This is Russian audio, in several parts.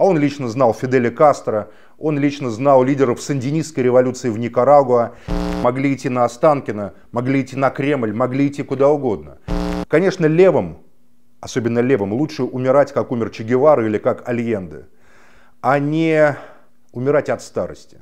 А он лично знал Фиделя Кастро, он лично знал лидеров сандинистской революции в Никарагуа. Могли идти на Останкино, могли идти на Кремль, могли идти куда угодно. Конечно, левым, особенно левым, лучше умирать, как умер Че Гевара или как Альенде, а не умирать от старости.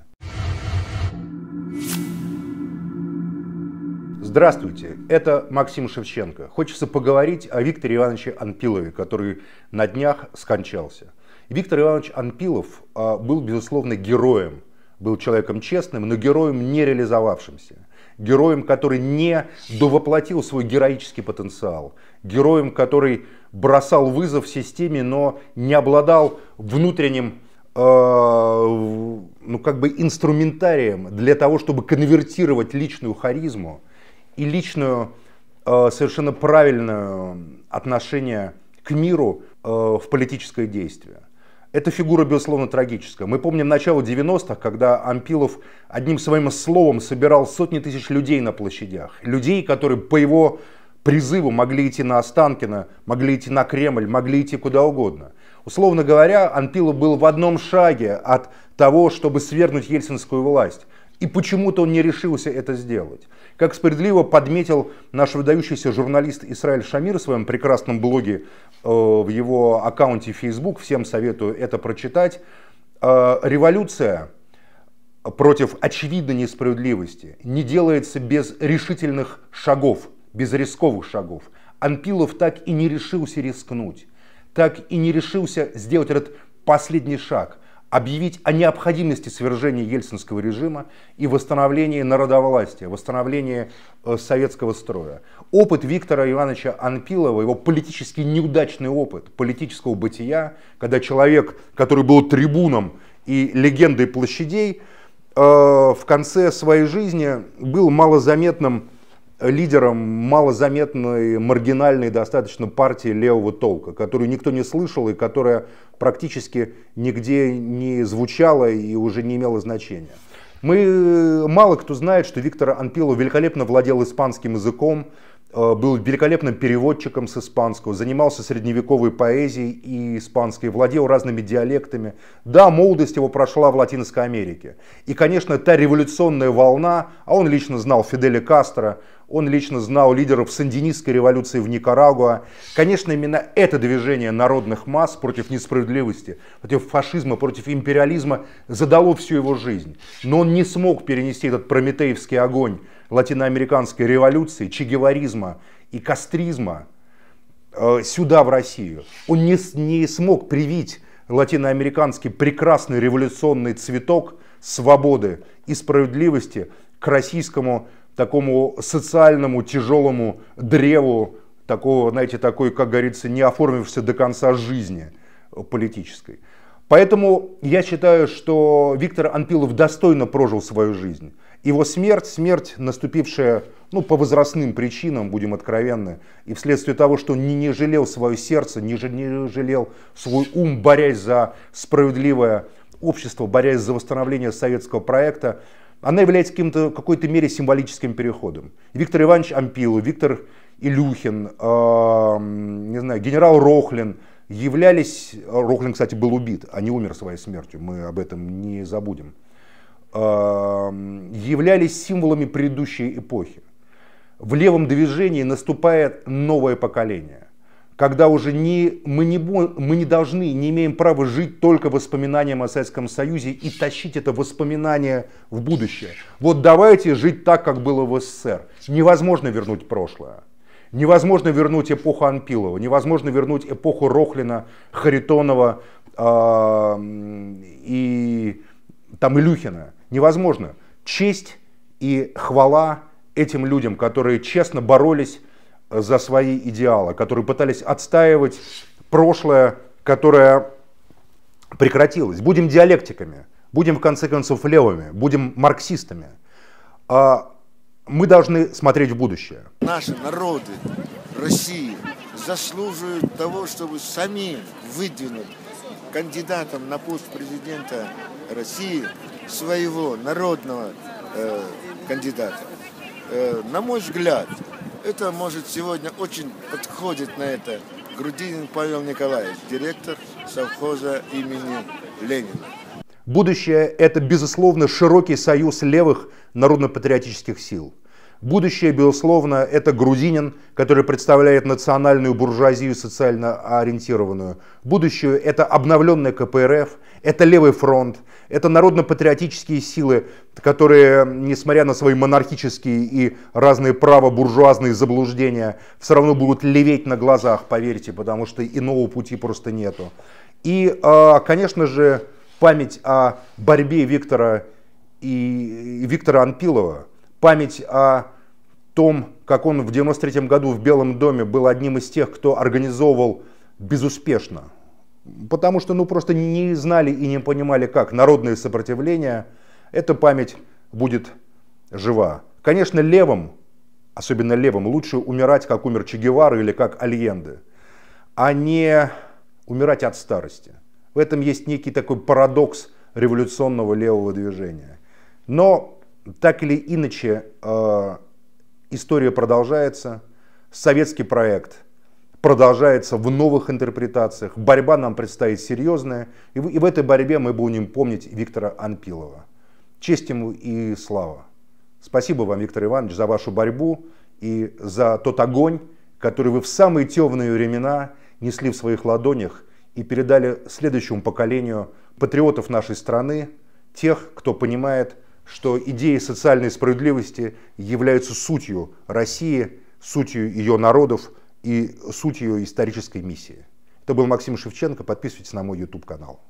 Здравствуйте, это Максим Шевченко. Хочется поговорить о Викторе Ивановиче Анпилове, который на днях скончался. Виктор Иванович Анпилов а, был, безусловно, героем, был человеком честным, но героем не реализовавшимся, героем, который не довоплотил свой героический потенциал, героем, который бросал вызов системе, но не обладал внутренним а, ну, как бы инструментарием для того, чтобы конвертировать личную харизму и личную а, совершенно правильное отношение к миру в политическое действие. Эта фигура, безусловно, трагическая. Мы помним начало 90-х, когда Ампилов одним своим словом собирал сотни тысяч людей на площадях. Людей, которые по его призыву могли идти на Останкино, могли идти на Кремль, могли идти куда угодно. Условно говоря, Анпилов был в одном шаге от того, чтобы свергнуть ельцинскую власть. И почему-то он не решился это сделать. Как справедливо подметил наш выдающийся журналист Исраиль Шамир в своем прекрасном блоге, э, в его аккаунте Facebook, всем советую это прочитать, э, революция против очевидной несправедливости не делается без решительных шагов, без рисковых шагов. Анпилов так и не решился рискнуть, так и не решился сделать этот последний шаг – объявить о необходимости свержения ельцинского режима и восстановления народовластия, восстановления э, советского строя. Опыт Виктора Ивановича Анпилова, его политически неудачный опыт политического бытия, когда человек, который был трибуном и легендой площадей, э, в конце своей жизни был малозаметным лидером малозаметной, маргинальной достаточно партии левого толка, которую никто не слышал и которая практически нигде не звучала и уже не имела значения. Мы, э, мало кто знает, что Виктор Анпило великолепно владел испанским языком, Э, был великолепным переводчиком с испанского, занимался средневековой поэзией и испанской, владел разными диалектами. Да, молодость его прошла в Латинской Америке. И, конечно, та революционная волна, а он лично знал Фиделя Кастро, он лично знал лидеров сандинистской революции в Никарагуа. Конечно, именно это движение народных масс против несправедливости, против фашизма, против империализма задало всю его жизнь. Но он не смог перенести этот прометеевский огонь латиноамериканской революции, чегеваризма и кастризма э, сюда, в Россию. Он не, не смог привить латиноамериканский прекрасный революционный цветок свободы и справедливости к российскому такому социальному тяжелому древу, такого, знаете, такой, как говорится, не оформившегося до конца жизни политической. Поэтому я считаю, что Виктор Анпилов достойно прожил свою жизнь. Его смерть, смерть, наступившая ну, по возрастным причинам, будем откровенны, и вследствие того, что он не, жалел свое сердце, не, не жалел свой ум, борясь за справедливое общество, борясь за восстановление советского проекта, она является каким-то, какой-то мере символическим переходом. Виктор Иванович Ампилу, Виктор Илюхин, э, не знаю, генерал Рохлин являлись, Рохлин, кстати, был убит, а не умер своей смертью, мы об этом не забудем являлись символами предыдущей эпохи. В левом движении наступает новое поколение, когда уже не, мы, не, мы не должны, не имеем права жить только воспоминанием о Советском Союзе и тащить это воспоминание в будущее. Вот давайте жить так, как было в СССР. Невозможно вернуть прошлое. Невозможно вернуть эпоху Анпилова, невозможно вернуть эпоху Рохлина, Харитонова э, и там Илюхина невозможно. Честь и хвала этим людям, которые честно боролись э, за свои идеалы, которые пытались отстаивать прошлое, которое прекратилось. Будем диалектиками, будем в конце концов левыми, будем марксистами. А, мы должны смотреть в будущее. Наши народы России заслуживают того, чтобы сами выдвинуть кандидатом на пост президента России своего народного э, кандидата. Э, на мой взгляд, это может сегодня очень подходит на это Грудинин Павел Николаевич, директор совхоза имени Ленина. Будущее – это, безусловно, широкий союз левых народно-патриотических сил – Будущее, безусловно, это грузинин, который представляет национальную буржуазию социально ориентированную. Будущее – это обновленная КПРФ, это левый фронт, это народно-патриотические силы, которые, несмотря на свои монархические и разные права буржуазные заблуждения, все равно будут леветь на глазах, поверьте, потому что иного пути просто нету. И, а, конечно же, память о борьбе Виктора и Виктора Анпилова – память о том, как он в 93 году в Белом доме был одним из тех, кто организовывал безуспешно. Потому что ну просто не знали и не понимали, как народное сопротивление, эта память будет жива. Конечно, левым, особенно левым, лучше умирать, как умер Че Гевара или как Альенды, а не умирать от старости. В этом есть некий такой парадокс революционного левого движения. Но так или иначе, э, история продолжается, советский проект продолжается в новых интерпретациях, борьба нам предстоит серьезная, и в, этой борьбе мы будем помнить Виктора Анпилова. Честь ему и слава. Спасибо вам, Виктор Иванович, за вашу борьбу и за тот огонь, который вы в самые темные времена несли в своих ладонях и передали следующему поколению патриотов нашей страны, тех, кто понимает, что идеи социальной справедливости являются сутью России, сутью ее народов и сутью исторической миссии. Это был Максим Шевченко. Подписывайтесь на мой YouTube-канал.